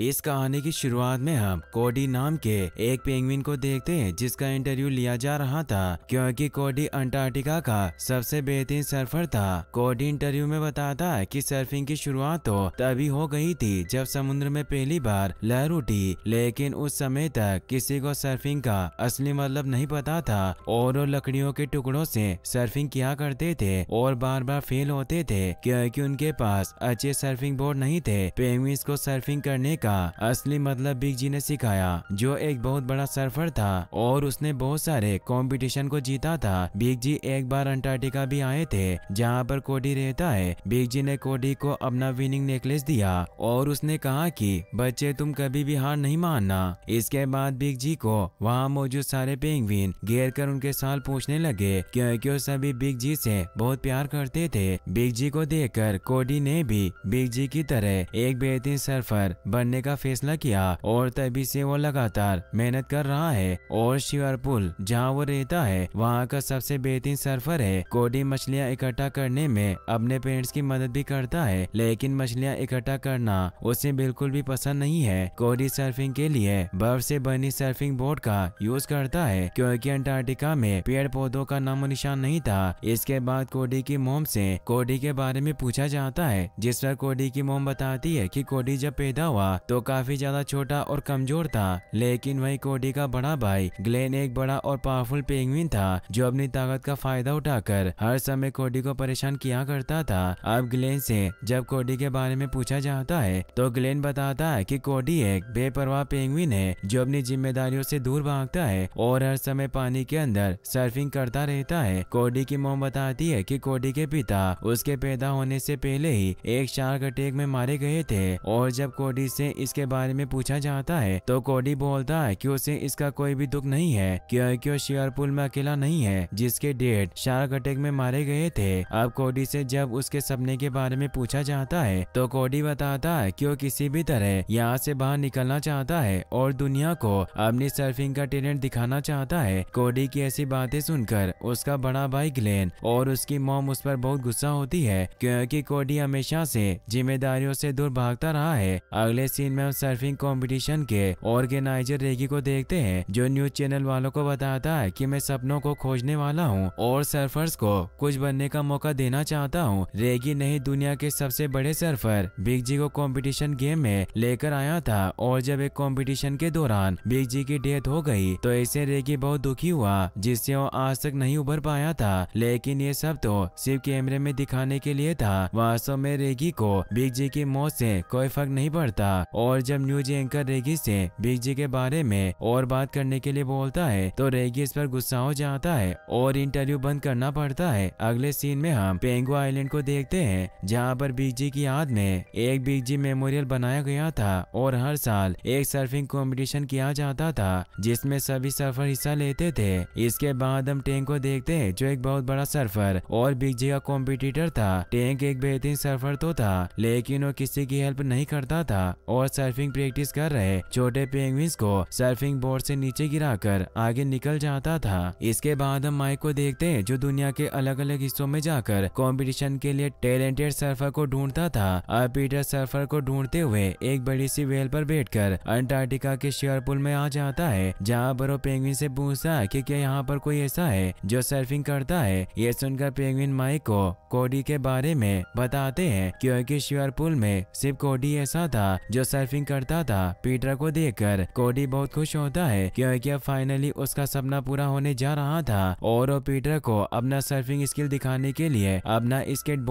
इस कहानी की शुरुआत में हम कोडी नाम के एक पेंगुइन को देखते हैं जिसका इंटरव्यू लिया जा रहा था क्योंकि कोडी अंटार्कटिका का सबसे बेहतरीन सर्फर था कोडी इंटरव्यू में बताता है कि सर्फिंग की शुरुआत तो तभी हो गई थी जब समुद्र में पहली बार लहर उठी लेकिन उस समय तक किसी को सर्फिंग का असली मतलब नहीं पता था और वो लकड़ियों के टुकड़ों ऐसी सर्फिंग किया करते थे और बार बार फेल होते थे क्यूँकी उनके पास अच्छे सर्फिंग बोर्ड नहीं थे पेंगुइन को सर्फिंग करने का असली मतलब बिग जी ने सिखाया जो एक बहुत बड़ा सर्फर था और उसने बहुत सारे कॉम्पिटिशन को जीता था बिग जी एक बार अंटार्कटिका भी आए थे जहाँ पर कोडी रहता है बिग जी ने कोडी को अपना विनिंग नेकलेस दिया और उसने कहा कि बच्चे तुम कभी भी हार नहीं मानना इसके बाद बिग जी को वहाँ मौजूद सारे पेंगविन घेर कर उनके साल पूछने लगे क्योंकि वो सभी बिग जी से बहुत प्यार करते थे बिग जी को देखकर कोडी ने भी बिग जी की तरह एक बेहतरीन सर्फर बनने बनने का फैसला किया और तभी से वो लगातार मेहनत कर रहा है और शिवरपुल जहाँ वो रहता है वहाँ का सबसे बेहतरीन सर्फर है कोडी मछलियाँ इकट्ठा करने में अपने पेरेंट्स की मदद भी करता है लेकिन मछलियाँ इकट्ठा करना उसे बिल्कुल भी पसंद नहीं है कोडी सर्फिंग के लिए बर्फ से बनी सर्फिंग बोर्ड का यूज करता है क्योंकि अंटार्कटिका में पेड़ पौधों का नामो निशान नहीं था इसके बाद कोडी की मोम से कोडी के बारे में पूछा जाता है जिस पर कोडी की मोम बताती है कि कोडी जब पैदा हुआ तो काफी ज्यादा छोटा और कमजोर था लेकिन वही कोडी का बड़ा भाई ग्लेन एक बड़ा और पावरफुल पेंगुइन था जो अपनी ताकत का फायदा उठाकर हर समय कोडी को परेशान किया करता था अब ग्लेन से जब कोडी के बारे में पूछा जाता है तो ग्लेन बताता है कि कोडी एक बेपरवाह पेंगुइन है जो अपनी जिम्मेदारियों से दूर भागता है और हर समय पानी के अंदर सर्फिंग करता रहता है कोडी की मोम बताती है की कोडी के पिता उसके पैदा होने से पहले ही एक शार्क अटैक में मारे गए थे और जब कोडी से इसके बारे में पूछा जाता है तो कोडी बोलता है कि उसे इसका कोई भी दुख नहीं है क्योंकि वो शेयरपुल में अकेला नहीं है जिसके डेड शार्क अटैक में मारे गए थे अब कोडी से जब उसके सपने के बारे में पूछा जाता है तो कोडी बताता है की वो किसी भी तरह यहाँ से बाहर निकलना चाहता है और दुनिया को अपनी सर्फिंग का टैलेंट दिखाना चाहता है कोडी की ऐसी बातें सुनकर उसका बड़ा भाई ग्लेन और उसकी मोम उस पर बहुत गुस्सा होती है क्योंकि कोडी हमेशा से जिम्मेदारियों से दूर भागता रहा है अगले सीन में उस सर्फिंग कॉम्पिटिशन के ऑर्गेनाइजर रेगी को देखते हैं जो न्यूज चैनल वालों को बताता है कि मैं सपनों को खोजने वाला हूँ और सर्फर्स को कुछ बनने का मौका देना चाहता हूँ रेगी नहीं दुनिया के सबसे बड़े सर्फर बिग जी को कॉम्पिटिशन गेम में लेकर आया था और जब एक कॉम्पिटिशन के दौरान बिग जी की डेथ हो गई तो इससे रेगी बहुत दुखी हुआ जिससे वो आज तक नहीं उभर पाया था लेकिन ये सब तो सिर्फ कैमरे में दिखाने के लिए था वास्तव में रेगी को बिग जी की मौत से कोई फर्क नहीं पड़ता और जब न्यूज एंकर रेगिस से बिग जी के बारे में और बात करने के लिए बोलता है तो रेगिस पर गुस्सा हो जाता है और इंटरव्यू बंद करना पड़ता है अगले सीन में हम पेंगो आइलैंड को देखते हैं जहाँ पर बिग जी की याद में एक बिग जी मेमोरियल बनाया गया था और हर साल एक सर्फिंग कॉम्पिटिशन किया जाता था जिसमे सभी सर्फर हिस्सा लेते थे इसके बाद हम टेंग को देखते है जो एक बहुत बड़ा सर्फर और बिग जी का कॉम्पिटिटर था टेंग एक बेहतरीन सर्फर तो था लेकिन वो किसी की हेल्प नहीं करता था और बोर्ड सर्फिंग प्रैक्टिस कर रहे छोटे पेंगविंस को सर्फिंग बोर्ड से नीचे गिराकर आगे निकल जाता था इसके बाद हम माइक को देखते हैं जो दुनिया के अलग अलग हिस्सों में जाकर कंपटीशन के लिए टैलेंटेड सर्फर को ढूंढता था और पीटर सर्फर को ढूंढते हुए एक बड़ी सी वेल पर कर अंटार्कटिका के शेयर पुल में आ जाता है जहाँ वो पेंगुइन से पूछता है की क्या यहाँ पर कोई ऐसा है जो सर्फिंग करता है ये सुनकर पेंगुइन माइक को कोडी के बारे में बताते हैं क्योंकि शेयर पुल में सिर्फ कोडी ऐसा था जो सर्फिंग करता था पीटर को देखकर कोडी बहुत खुश होता है क्योंकि फाइनली उसका सपना पूरा होने जा रहा था और वो पीटर को अपना सर्फिंग स्किल दिखाने के लिए अपना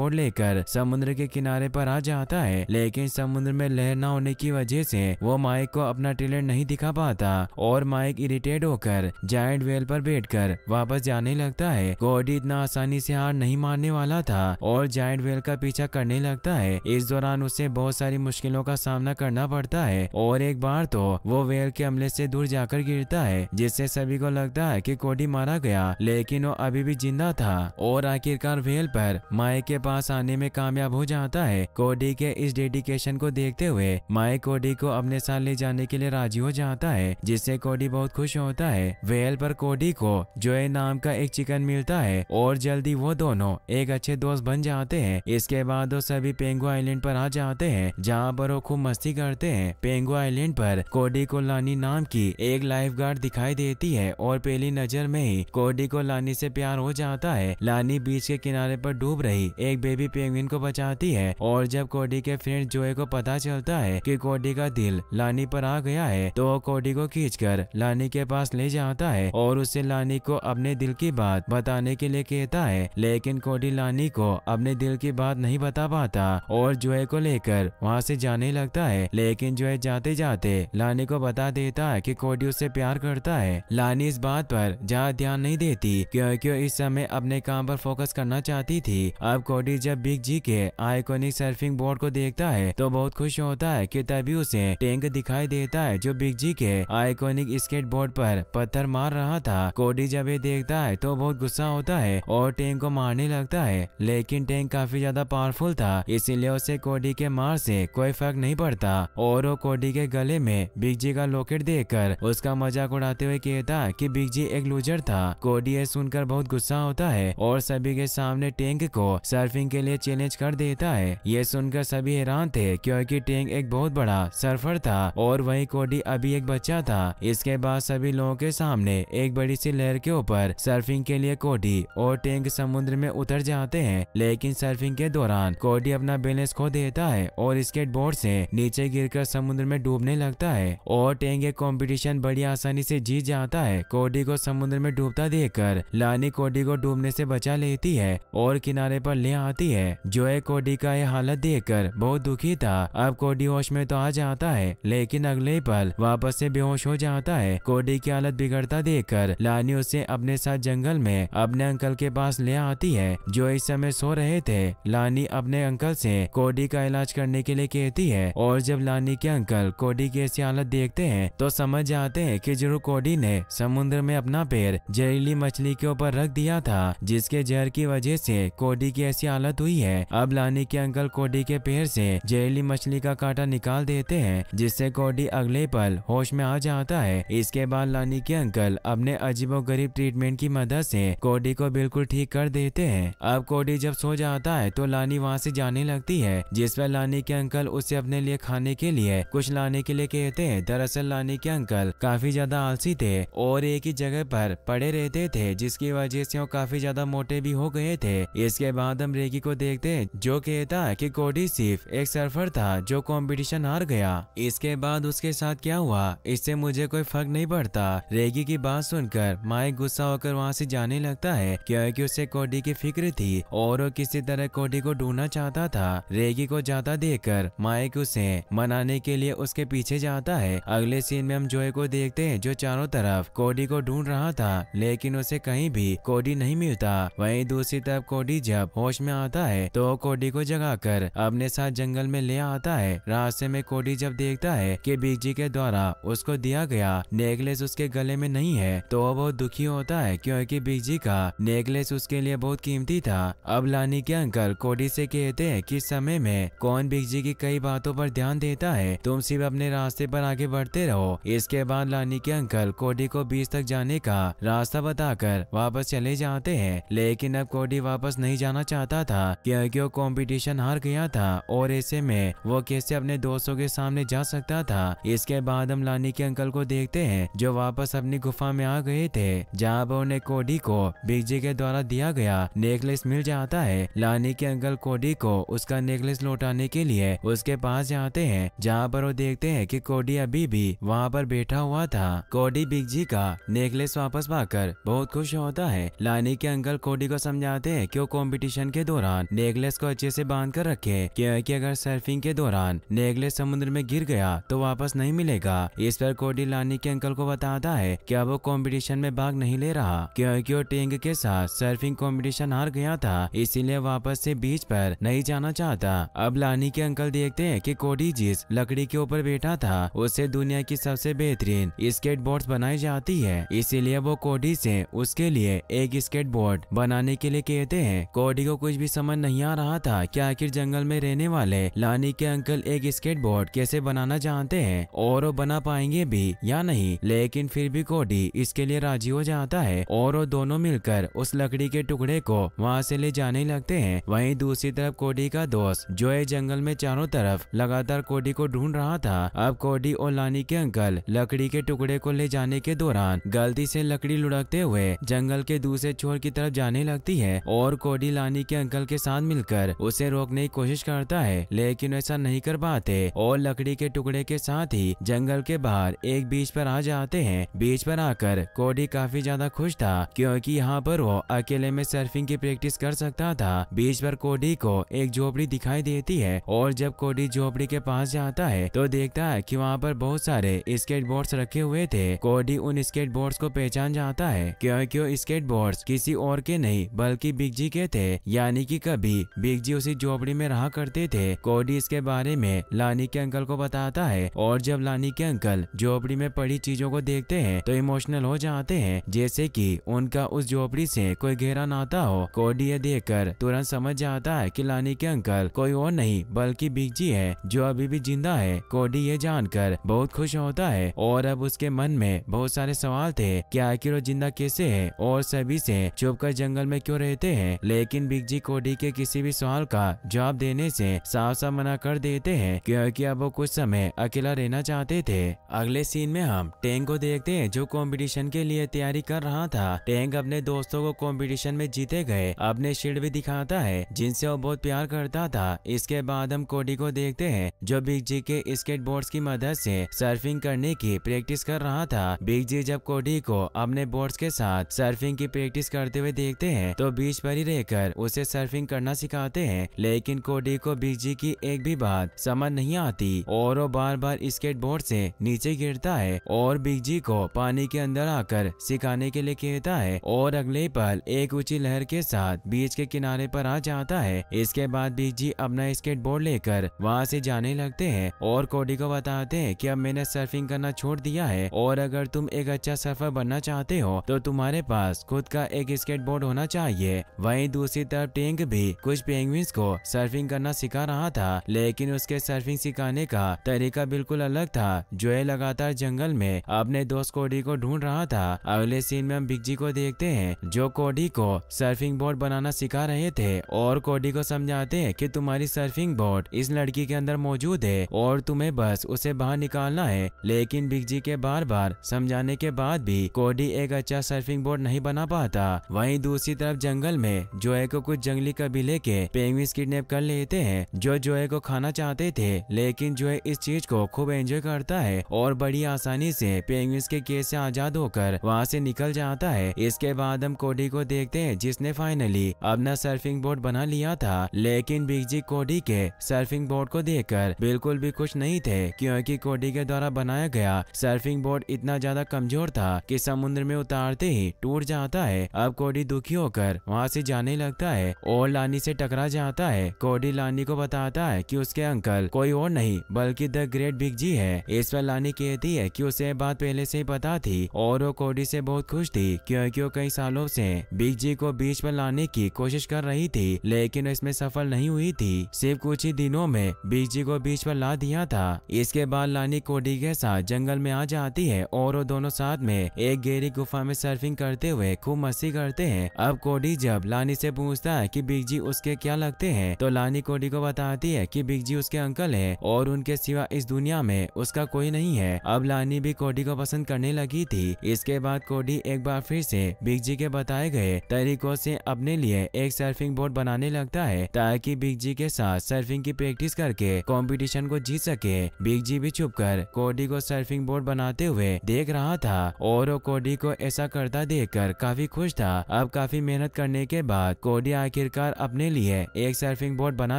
बोर्ड लेकर समुद्र के किनारे पर आ जाता है लेकिन समुद्र में लहर न होने की वजह से वो माइक को अपना टैलेंट नहीं दिखा पाता और माइक इरिटेट होकर जायंट वेल पर बैठकर वापस जाने लगता है कोडी इतना आसानी से हार नहीं मानने वाला था और जायंट वेल का पीछा करने लगता है इस दौरान उसे बहुत सारी मुश्किलों का सामना करना पड़ता है और एक बार तो वो वेल के हमले से दूर जाकर गिरता है जिससे सभी को लगता है कि कोडी मारा गया लेकिन वो अभी भी जिंदा था और आखिरकार वेल पर माए के पास आने में कामयाब हो जाता है कोडी के इस डेडिकेशन को देखते हुए माए कोडी को अपने साथ ले जाने के लिए राजी हो जाता है जिससे कोडी बहुत खुश होता है वेल पर कोडी को जो नाम का एक चिकन मिलता है और जल्दी वो दोनों एक अच्छे दोस्त बन जाते हैं इसके बाद वो सभी पेंगो आइलैंड पर आ जाते हैं जहाँ पर वो खूब मस्ती गलती करते हैं पेंगो आइलैंड पर कोडी को लानी नाम की एक गार्ड दिखाई देती है और पहली नजर में ही कोडी को लानी से प्यार हो जाता है लानी बीच के किनारे पर डूब रही एक बेबी पेंगुइन को बचाती है और जब कोडी के फ्रेंड जोए को पता चलता है कि कोडी का दिल लानी पर आ गया है तो कोडी को खींचकर लानी के पास ले जाता है और उससे लानी को अपने दिल की बात बताने के लिए कहता है लेकिन कोडी लानी को अपने दिल की बात नहीं बता पाता और जोए को लेकर वहाँ से जाने लगता है है लेकिन जो है जाते जाते लानी को बता देता है कि कोडी उससे प्यार करता है लानी इस बात पर ज्यादा ध्यान नहीं देती क्योंकि इस समय अपने काम पर फोकस करना चाहती थी अब कोडी जब बिग जी के आइकोनिक सर्फिंग बोर्ड को देखता है तो बहुत खुश होता है की तभी उसे टैंक दिखाई देता है जो बिग जी के आइकोनिक स्केट बोर्ड पर पत्थर मार रहा था कोडी जब ये देखता है तो बहुत गुस्सा होता है और टैंक को मारने लगता है लेकिन टैंक काफी ज्यादा पावरफुल था इसीलिए उसे कोडी के मार से कोई फर्क नहीं पड़ता था और वो कोडी के गले में बिगजी का लॉकेट देकर उसका मजाक उड़ाते हुए कहता कि बिगजी एक लूजर था कोडी ये सुनकर बहुत गुस्सा होता है और सभी के सामने टैंक को सर्फिंग के लिए चैलेंज कर देता है ये सुनकर सभी हैरान थे क्योंकि टैंक एक बहुत बड़ा सर्फर था और वही कोडी अभी एक बच्चा था इसके बाद सभी लोगों के सामने एक बड़ी सी लहर के ऊपर सर्फिंग के लिए कोडी और टैंक समुद्र में उतर जाते हैं लेकिन सर्फिंग के दौरान कोडी अपना बैलेंस खो देता है और स्केट बोर्ड से नीचे नीचे गिरकर समुद्र में डूबने लगता है और टेंग ये कॉम्पिटिशन बड़ी आसानी से जीत जाता है कोडी को समुद्र में डूबता देखकर लानी कोडी को डूबने से बचा लेती है और किनारे पर ले आती है है कोडी का यह हालत देखकर बहुत दुखी था अब कोडी होश में तो आ जाता है लेकिन अगले पल वापस से बेहोश हो जाता है कोडी की हालत बिगड़ता कर लानी उसे अपने साथ जंगल में अपने अंकल के पास ले आती है जो इस समय सो रहे थे लानी अपने अंकल से कोडी का इलाज करने के लिए कहती है और जब लानी के अंकल कोडी की ऐसी हालत देखते हैं तो समझ जाते हैं कि जरूर कोडी ने समुद्र में अपना पैर जहरीली मछली के ऊपर रख दिया था जिसके जहर की वजह से कोडी की ऐसी हालत हुई है अब लानी के अंकल कोडी के पैर से जहरीली मछली का कांटा निकाल देते हैं जिससे कोडी अगले पल होश में आ जाता है इसके बाद लानी के अंकल अपने अजीबो गरीब ट्रीटमेंट की मदद ऐसी कोडी को बिल्कुल ठीक कर देते हैं अब कोडी जब सो जाता है तो लानी वहाँ ऐसी जाने लगती है जिस पर लानी के अंकल उसे अपने लिए खाने लाने के लिए कुछ लाने के लिए कहते दरअसल लाने के अंकल काफी ज्यादा आलसी थे और एक ही जगह पर पड़े रहते थे जिसकी वजह से वो काफी ज्यादा मोटे भी हो गए थे इसके बाद हम रेगी को देखते जो कहता कि कोडी सिर्फ एक सर्फर था जो कंपटीशन हार गया इसके बाद उसके साथ क्या हुआ इससे मुझे कोई फर्क नहीं पड़ता रेगी की बात सुनकर माइक गुस्सा होकर वहाँ से जाने लगता है क्योंकि उसे कोडी की फिक्र थी और वो किसी तरह कोडी को ढूंढना चाहता था रेगी को जाता कर माइक उसे मनाने के लिए उसके पीछे जाता है अगले सीन में हम जोए को देखते हैं जो चारों तरफ कोडी को ढूंढ रहा था लेकिन उसे कहीं भी कोडी नहीं मिलता वहीं दूसरी तरफ कोडी जब होश में आता है तो कोडी को जगाकर अपने साथ जंगल में ले आता है रास्ते में कोडी जब देखता है कि बिगजी के द्वारा उसको दिया गया नेकलेस उसके गले में नहीं है तो वह बहुत दुखी होता है क्योंकि बिगजी का नेकलेस उसके लिए बहुत कीमती था अब लानी के अंकल कोडी से कहते हैं कि समय में कौन बिगजी की कई बातों पर ध्यान ध्यान देता है तुम सिर्फ अपने रास्ते पर आगे बढ़ते रहो इसके बाद लानी के अंकल कोडी को बीच तक जाने का रास्ता बताकर वापस चले जाते हैं लेकिन अब कोडी वापस नहीं जाना चाहता था क्योंकि वो कॉम्पिटिशन हार गया था और ऐसे में वो कैसे अपने दोस्तों के सामने जा सकता था इसके बाद हम लानी के अंकल को देखते है जो वापस अपनी गुफा में आ गए थे जहाँ पर उन्हें कोडी को बिगजी के द्वारा दिया गया नेकलेस मिल जाता है लानी के अंकल कोडी को उसका नेकलेस लौटाने के लिए उसके पास जाते जाते हैं जहाँ पर वो देखते हैं कि कोडी अभी भी वहाँ पर बैठा हुआ था कोडी बिग जी का नेकलेस वापस पाकर बहुत खुश होता है लानी के अंकल कोडी को समझाते हैं कि वो कंपटीशन के दौरान नेकलेस को अच्छे से बांध कर रखे क्योंकि अगर सर्फिंग के दौरान नेकलेस समुद्र में गिर गया तो वापस नहीं मिलेगा इस पर कोडी लानी के अंकल को बताता है की अब वो कॉम्पिटिशन में भाग नहीं ले रहा क्योंकि वो टेंग के साथ सर्फिंग कॉम्पिटिशन हार गया था इसीलिए वापस से बीच पर नहीं जाना चाहता अब लानी के अंकल देखते हैं कि कोडी व्यक्ति जिस लकड़ी के ऊपर बैठा था उससे दुनिया की सबसे बेहतरीन स्केट बोर्ड बनाई जाती है इसीलिए वो कोडी से उसके लिए एक स्केट बोर्ड बनाने के लिए कहते हैं कोडी को कुछ भी समझ नहीं आ रहा था की आखिर जंगल में रहने वाले लानी के अंकल एक स्केट बोर्ड कैसे बनाना चाहते है और वो बना पाएंगे भी या नहीं लेकिन फिर भी कोडी इसके लिए राजी हो जाता है और वो दोनों मिलकर उस लकड़ी के टुकड़े को वहाँ से ले जाने लगते हैं वहीं दूसरी तरफ कोडी का दोस्त जो है जंगल में चारों तरफ लगातार अंदर कोडी को ढूंढ रहा था अब कोडी और लानी के अंकल लकड़ी के टुकड़े को ले जाने के दौरान गलती से लकड़ी लुढ़कते हुए जंगल के दूसरे छोर की तरफ जाने लगती है और कोडी लानी के अंकल के साथ मिलकर उसे रोकने की कोशिश करता है लेकिन ऐसा नहीं कर पाते और लकड़ी के टुकड़े के साथ ही जंगल के बाहर एक बीच पर आ जाते हैं बीच पर आकर कोडी काफी ज्यादा खुश था क्योंकि यहाँ पर वो अकेले में सर्फिंग की प्रैक्टिस कर सकता था बीच पर कोडी को एक झोपड़ी दिखाई देती है और जब कोडी झोपड़ी के पास जाता है तो देखता है कि वहाँ पर बहुत सारे स्केट रखे हुए थे कोडी उन स्केट को पहचान जाता है क्योंकि स्केट बोर्ड किसी और के नहीं बल्कि बिग जी के थे यानी कि कभी बिग जी उसी झोपड़ी में रहा करते थे कोडी इसके बारे में लानी के अंकल को बताता है और जब लानी के अंकल झोपड़ी में पड़ी चीजों को देखते हैं तो इमोशनल हो जाते हैं जैसे कि उनका उस झोपड़ी से कोई गहरा नाता हो कोडी ये देख कर तुरंत समझ जाता है कि लानी के अंकल कोई और नहीं बल्कि बिग जी है जो अब अभी भी जिंदा है कोडी ये जानकर बहुत खुश होता है और अब उसके मन में बहुत सारे सवाल थे कि आखिर वो जिंदा कैसे है और सभी से चुप कर जंगल में क्यों रहते हैं लेकिन बिग जी कोडी के किसी भी सवाल का जवाब देने से साफ साफ मना कर देते हैं क्योंकि हाँ, अब वो कुछ समय अकेला रहना चाहते थे अगले सीन में हम टैंक को देखते हैं जो कंपटीशन के लिए तैयारी कर रहा था टैंक अपने दोस्तों को कंपटीशन में जीते गए अपने शील्ड भी दिखाता है जिनसे वो बहुत प्यार करता था इसके बाद हम कोडी को देखते हैं जो बिग जी के स्केट बोर्ड की मदद से सर्फिंग करने की प्रैक्टिस कर रहा था बिग जी जब कोडी को अपने बोर्ड के साथ सर्फिंग की प्रैक्टिस करते हुए देखते है तो बीच पर ही रहकर उसे सर्फिंग करना सिखाते है लेकिन कोडी को बिग जी की एक भी बात समझ नहीं आती और वो बार बार स्केट बोर्ड से नीचे गिरता है और बिग जी को पानी के अंदर आकर सिखाने के लिए कहता है और अगले पल एक ऊंची लहर के साथ बीच के किनारे पर आ जाता है इसके बाद बिग जी अपना स्केट बोर्ड लेकर वहाँ से जाने लगते हैं और कोडी को बताते हैं कि अब मैंने सर्फिंग करना छोड़ दिया है और अगर तुम एक अच्छा सर्फर बनना चाहते हो तो तुम्हारे पास खुद का एक स्केटबोर्ड होना चाहिए वही दूसरी तरफ टेंग भी कुछ पेंगविंस को सर्फिंग करना सिखा रहा था लेकिन उसके सर्फिंग सिखाने का तरीका बिल्कुल अलग था जो लगातार जंगल में अपने दोस्त कोडी को ढूंढ रहा था अगले सीन में हम बिगजी को देखते हैं जो कोडी को सर्फिंग बोर्ड बनाना सिखा रहे थे और कोडी को समझाते हैं कि तुम्हारी सर्फिंग बोर्ड इस लड़की के अंदर मौजूद मौजूद है और तुम्हें बस उसे बाहर निकालना है लेकिन बिग जी के बार बार समझाने के बाद भी कोडी एक अच्छा सर्फिंग बोर्ड नहीं बना पाता वही दूसरी तरफ जंगल में जोए को कुछ जंगली कबीले के पेंगविस किडनैप कर लेते हैं जो जोए को खाना चाहते थे लेकिन जोए इस चीज को खूब एंजॉय करता है और बड़ी आसानी से पेंगविस के केस से आजाद होकर वहाँ से निकल जाता है इसके बाद हम कोडी को देखते हैं जिसने फाइनली अपना सर्फिंग बोर्ड बना लिया था लेकिन बिग जी कोडी के सर्फिंग बोर्ड को देखकर पर बिल्कुल भी खुश नहीं थे क्योंकि कोडी के द्वारा बनाया गया सर्फिंग बोर्ड इतना ज्यादा कमजोर था कि समुद्र में उतारते ही टूट जाता है अब कोडी दुखी होकर वहाँ से जाने लगता है और लानी से टकरा जाता है कोडी लानी को बताता है की उसके अंकल कोई और नहीं बल्कि द ग्रेट बिग जी है इस पर लानी कहती है की उसे बात पहले से ही पता थी और वो कोडी से बहुत खुश थी क्योंकि वो कई सालों से बिग जी को बीच पर लाने की कोशिश कर रही थी लेकिन इसमें सफल नहीं हुई थी सिर्फ कुछ ही दिनों में बिग जी को बीच पर ला दिया था इसके बाद लानी कोडी के साथ जंगल में आ जाती है और वो दोनों साथ में एक गहरी गुफा में सर्फिंग करते हुए खूब मस्ती करते हैं अब कोडी जब लानी से पूछता है कि बिग जी उसके क्या लगते हैं तो लानी कोडी को बताती है कि बिग जी उसके अंकल है और उनके सिवा इस दुनिया में उसका कोई नहीं है अब लानी भी कोडी को पसंद करने लगी थी इसके बाद कोडी एक बार फिर से बिग जी के बताए गए तरीकों से अपने लिए एक सर्फिंग बोर्ड बनाने लगता है ताकि बिग जी के साथ सर्फिंग की प्रैक्टिस करके कॉम्पिटिशन कंपटीशन को जीत सके बिग जी भी छुप कर कोडी को सर्फिंग बोर्ड बनाते हुए देख रहा था और कोडी को ऐसा करता देख कर काफी खुश था अब काफी मेहनत करने के बाद कोडी आखिरकार अपने लिए एक सर्फिंग बोर्ड बना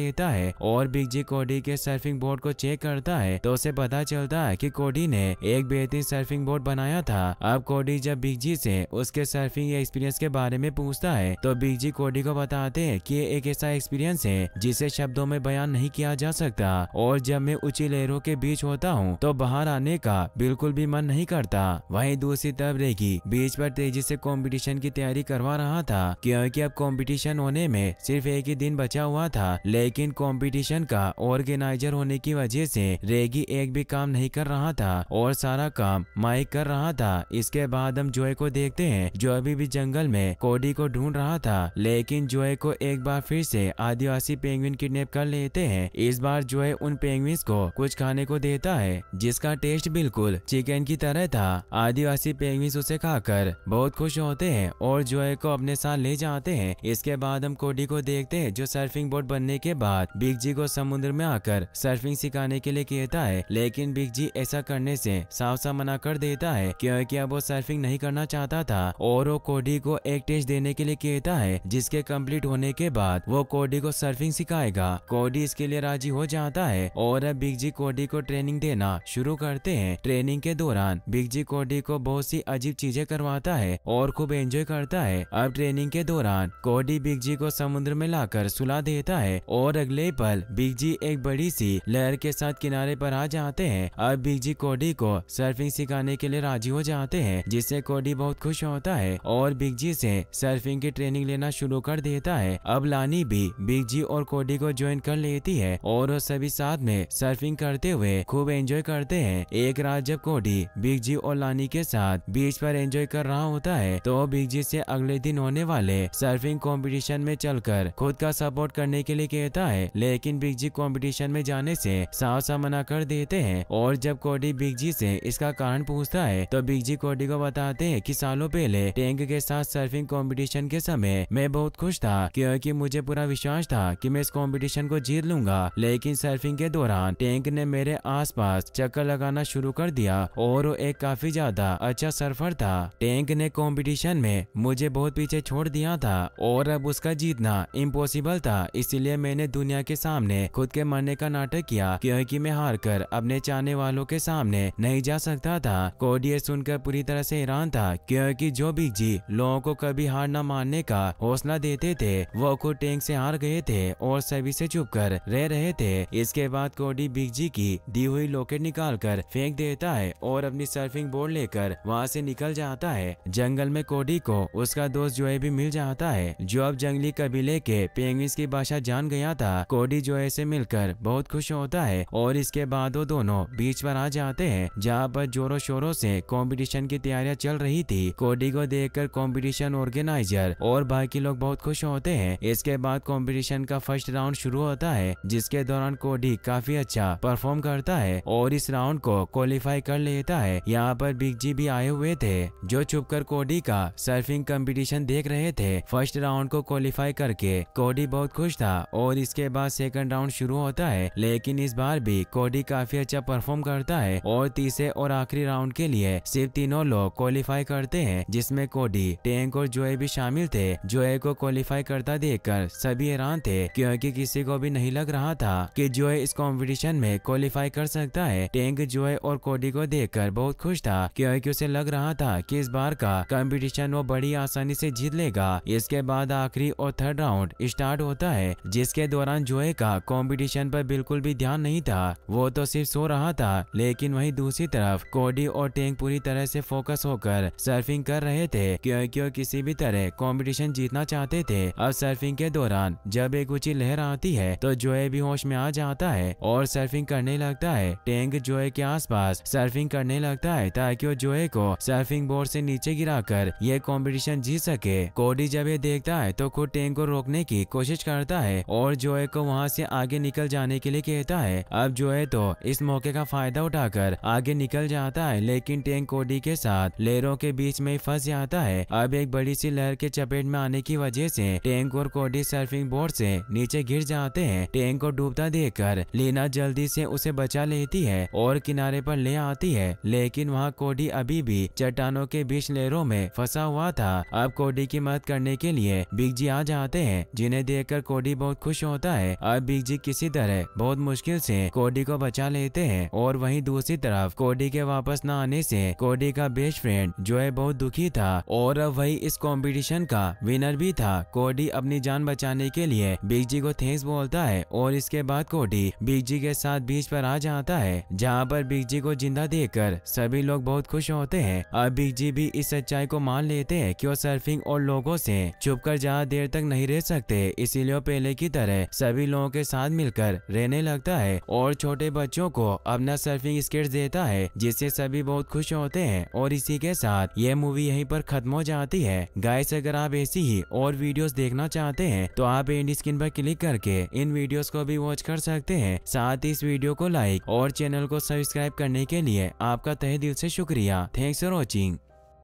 लेता है और बिग जी कोडी के सर्फिंग बोर्ड को चेक करता है तो उसे पता चलता है की कोडी ने एक बेहतरीन सर्फिंग बोर्ड बनाया था अब कोडी जब बिग जी से उसके सर्फिंग एक्सपीरियंस के बारे में पूछता है तो बिग जी कोडी को बताते हैं कि एक ऐसा एक्सपीरियंस है जिसे शब्दों में बयान नहीं किया जा सकता और जब मैं ऊंची लहरों के बीच होता हूँ तो बाहर आने का बिल्कुल भी मन नहीं करता वहीं दूसरी तरफ रेगी बीच पर तेजी से कंपटीशन की तैयारी करवा रहा था क्योंकि अब कंपटीशन होने में सिर्फ एक ही दिन बचा हुआ था लेकिन कॉम्पिटिशन का ऑर्गेनाइजर होने की वजह ऐसी रेगी एक भी काम नहीं कर रहा था और सारा काम माइक कर रहा था इसके बाद हम जोए को देखते हैं जो अभी भी जंगल में कोडी को ढूंढ रहा था लेकिन जोए को एक बार फिर से आदिवासी पेंगुइन किडनैप कर लेते हैं इस बार जोए उन पेंगुइंस को कुछ खाने को देता है जिसका टेस्ट बिल्कुल चिकन की तरह था आदिवासी पेंगुइंस उसे खाकर बहुत खुश होते हैं और जोए को अपने साथ ले जाते हैं इसके बाद हम कोडी को देखते हैं जो सर्फिंग बोर्ड बनने के बाद बिग जी को समुद्र में आकर सर्फिंग सिखाने के लिए कहता है लेकिन बिग जी ऐसा करने ऐसी साफ साफ मना कर देता है क्योंकि अब वो सर्फिंग नहीं करना चाहता था और वो कोडी को एक टेस्ट देने के लिए कहता है जिसके कम्प्लीट होने के बाद वो कोडी को सर्फिंग सिखाएगा कोडी इसके लिए राजी हो जाता है है और अब बिग जी कोडी को ट्रेनिंग देना शुरू करते हैं ट्रेनिंग के दौरान बिग जी कोडी को बहुत सी अजीब चीजें करवाता है और खूब एंजॉय करता है अब ट्रेनिंग के दौरान कोडी बिग जी को समुद्र में लाकर सुला देता है और अगले पल बिग जी एक बड़ी सी लहर के साथ किनारे पर आ जाते हैं अब बिग जी कोडी को सर्फिंग सिखाने के लिए राजी हो जाते हैं जिससे कोडी बहुत खुश होता है और बिग जी से सर्फिंग की ट्रेनिंग लेना शुरू कर देता है अब लानी भी बिग जी और कोडी को ज्वाइन कर लेती है और सभी साथ में सर्फिंग करते हुए खूब एंजॉय करते हैं एक रात जब कोडी बिग जी और लानी के साथ बीच पर एंजॉय कर रहा होता है तो बिग जी से अगले दिन होने वाले सर्फिंग कंपटीशन में चलकर खुद का सपोर्ट करने के लिए कहता है लेकिन बिग जी कॉम्पिटिशन में जाने से सा मना कर देते हैं और जब कोडी बिग जी से इसका कारण पूछता है तो बिग जी कोडी को बताते हैं कि सालों पहले टैंक के साथ सर्फिंग कंपटीशन के समय मैं बहुत खुश था क्योंकि मुझे पूरा विश्वास था कि मैं इस कंपटीशन को जीत लूंगा लेकिन सर्फ सर्फिंग के दौरान टैंक ने मेरे आसपास चक्कर लगाना शुरू कर दिया और वो एक काफी ज्यादा अच्छा सर्फर था टैंक ने कंपटीशन में मुझे बहुत पीछे छोड़ दिया था और अब उसका जीतना इम्पोसिबल था इसलिए मैंने दुनिया के सामने खुद के मरने का नाटक किया क्योंकि मैं हार कर अपने चाहने वालों के सामने नहीं जा सकता था कोडिय सुनकर पूरी तरह से हैरान था क्योंकि जो बिग जी लोगों को कभी हार न मानने का हौसला देते थे वो खुद टैंक से हार गए थे और सभी से चुप कर रह रहे थे इस इसके बाद कोडी बिग जी की दी हुई लॉकेट निकाल कर फेंक देता है और अपनी सर्फिंग बोर्ड लेकर वहाँ से निकल जाता है जंगल में कोडी को उसका दोस्त जोए भी मिल जाता है जो अब जंगली कबीले के पेंगुइन्स की भाषा जान गया था कोडी जोए से मिलकर बहुत खुश होता है और इसके बाद वो दोनों बीच पर आ जाते हैं जहाँ पर जोरों शोरों से कॉम्पिटिशन की तैयारियाँ चल रही थी कोडी को कर कॉम्पिटिशन ऑर्गेनाइजर और बाकी लोग बहुत खुश होते हैं इसके बाद कॉम्पिटिशन का फर्स्ट राउंड शुरू होता है जिसके दौरान कोडी बॉडी काफी अच्छा परफॉर्म करता है और इस राउंड को क्वालिफाई कर लेता है यहाँ पर बिग जी भी आए हुए थे जो छुपकर कोडी का सर्फिंग कंपटीशन देख रहे थे फर्स्ट राउंड को क्वालिफाई करके कोडी बहुत खुश था और इसके बाद सेकंड राउंड शुरू होता है लेकिन इस बार भी कोडी काफी अच्छा परफॉर्म करता है और तीसरे और आखिरी राउंड के लिए सिर्फ तीनों लोग क्वालिफाई करते हैं जिसमे कोडी टैंक और जोए भी शामिल थे जोए को क्वालिफाई करता देख सभी हैरान थे क्यूँकी किसी को भी नहीं लग रहा था की जोए है इस कॉम्पिटिशन में क्वालिफाई कर सकता है टेंग जोए और कोडी को देखकर बहुत खुश था क्योंकि उसे लग रहा था कि इस बार का कंपटीशन वो बड़ी आसानी से जीत लेगा इसके बाद आखिरी और थर्ड राउंड स्टार्ट होता है जिसके दौरान जोए का कंपटीशन पर बिल्कुल भी ध्यान नहीं था वो तो सिर्फ सो रहा था लेकिन वहीं दूसरी तरफ कोडी और टेंग पूरी तरह से फोकस होकर सर्फिंग कर रहे थे क्योंकि वो किसी भी तरह कॉम्पिटिशन जीतना चाहते थे अब सर्फिंग के दौरान जब एक ऊंची लहर आती है तो जोए भी होश में आ जाता आता है और सर्फिंग करने लगता है टैंक जोए के आसपास सर्फिंग करने लगता है ताकि वो जोए को सर्फिंग बोर्ड से नीचे गिराकर ये कंपटीशन जीत सके कोडी जब ये देखता है तो खुद टैंक को रोकने की कोशिश करता है और जोए को वहाँ से आगे निकल जाने के लिए कहता है अब जोए तो इस मौके का फायदा उठाकर आगे निकल जाता है लेकिन टैंक कोडी के साथ लहरों के बीच में फंस जाता है अब एक बड़ी सी लहर के चपेट में आने की वजह से टैंक और कोडी सर्फिंग बोर्ड से नीचे गिर जाते हैं टैंक को डूबता देखकर कर लीना जल्दी से उसे बचा लेती है और किनारे पर ले आती है लेकिन वहाँ कोडी अभी भी चट्टानों के बीच लेरों में फंसा हुआ था अब कोडी की मदद करने के लिए बिग जी आ जाते हैं जिन्हें देखकर कोडी बहुत खुश होता है अब बिग जी किसी तरह बहुत मुश्किल से कोडी को बचा लेते हैं और वहीं दूसरी तरफ कोडी के वापस न आने से कोडी का बेस्ट फ्रेंड जो है बहुत दुखी था और अब वही इस कंपटीशन का विनर भी था कोडी अपनी जान बचाने के लिए बिग जी को थैंक्स बोलता है और इसके बाद कोडी भी बिगजी के साथ बीच पर आ जाता है जहाँ पर बिगजी को जिंदा देखकर सभी लोग बहुत खुश होते हैं और बिगजी भी इस सच्चाई को मान लेते हैं कि वो सर्फिंग और लोगों से छुप कर ज्यादा देर तक नहीं रह सकते इसीलिए पहले की तरह सभी लोगों के साथ मिलकर रहने लगता है और छोटे बच्चों को अपना सर्फिंग स्केट देता है जिससे सभी बहुत खुश होते हैं और इसी के साथ ये मूवी यहीं पर खत्म हो जाती है गाइस अगर आप ऐसी ही और वीडियोस देखना चाहते हैं तो आप एंड स्क्रीन पर क्लिक करके इन वीडियोस को भी वॉच कर सकते सकते हैं साथ ही इस वीडियो को लाइक और चैनल को सब्सक्राइब करने के लिए आपका तहे दिल से शुक्रिया थैंक्स फॉर वॉचिंग